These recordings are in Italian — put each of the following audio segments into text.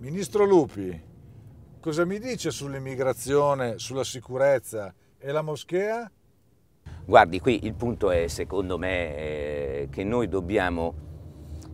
Ministro Lupi, cosa mi dice sull'immigrazione, sulla sicurezza e la moschea? Guardi, qui il punto è, secondo me, eh, che noi dobbiamo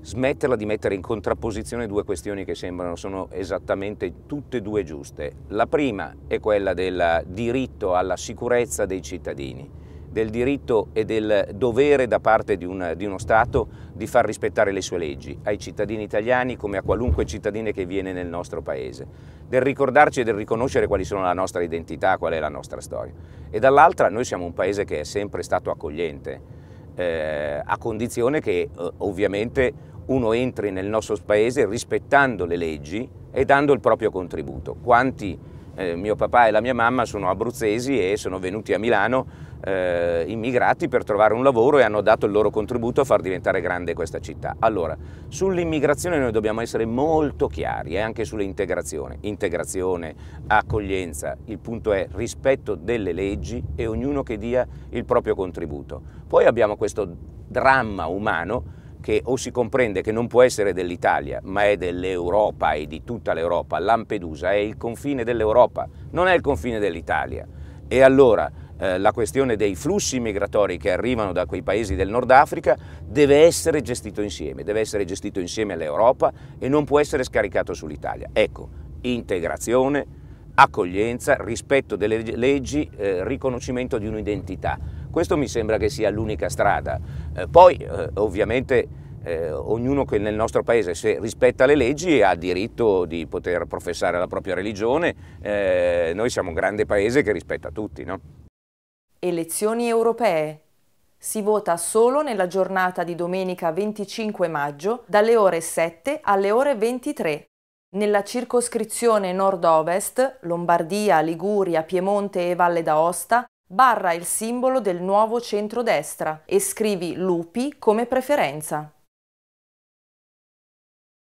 smetterla di mettere in contrapposizione due questioni che sembrano sono esattamente tutte e due giuste. La prima è quella del diritto alla sicurezza dei cittadini del diritto e del dovere da parte di, un, di, uno Stato di far rispettare le sue leggi ai cittadini italiani come a qualunque cittadino che viene nel nostro Paese, del ricordarci e del riconoscere quali sono la nostra identità, qual è la nostra storia. E dall'altra noi siamo un Paese che è sempre stato accogliente, eh, a condizione che eh, ovviamente uno entri nel nostro Paese rispettando le leggi e dando il proprio contributo. Quanti eh, mio papà e la mia mamma sono abruzzesi e sono venuti a Milano eh, immigrati per trovare un lavoro e hanno dato il loro contributo a far diventare grande questa città. Allora, sull'immigrazione noi dobbiamo essere molto chiari e eh, anche sull'integrazione. Integrazione, accoglienza, il punto è rispetto delle leggi e ognuno che dia il proprio contributo. Poi abbiamo questo dramma umano che o si comprende che non può essere dell'Italia, ma è dell'Europa e di tutta l'Europa. Lampedusa è il confine dell'Europa, non è il confine dell'Italia. E allora eh, la questione dei flussi migratori che arrivano da quei paesi del Nord Africa deve essere gestito insieme, deve essere gestito insieme all'Europa e non può essere scaricato sull'Italia. Ecco, integrazione, accoglienza, rispetto delle leggi, eh, riconoscimento di un'identità. Questo mi sembra che sia l'unica strada. Eh, poi eh, ovviamente eh, ognuno che nel nostro paese se rispetta le leggi ha diritto di poter professare la propria religione, eh, noi siamo un grande paese che rispetta tutti. No? Elezioni europee. Si vota solo nella giornata di domenica 25 maggio dalle ore 7 alle ore 23. Nella circoscrizione nord-ovest, Lombardia, Liguria, Piemonte e Valle d'Aosta, barra il simbolo del nuovo centrodestra e scrivi lupi come preferenza.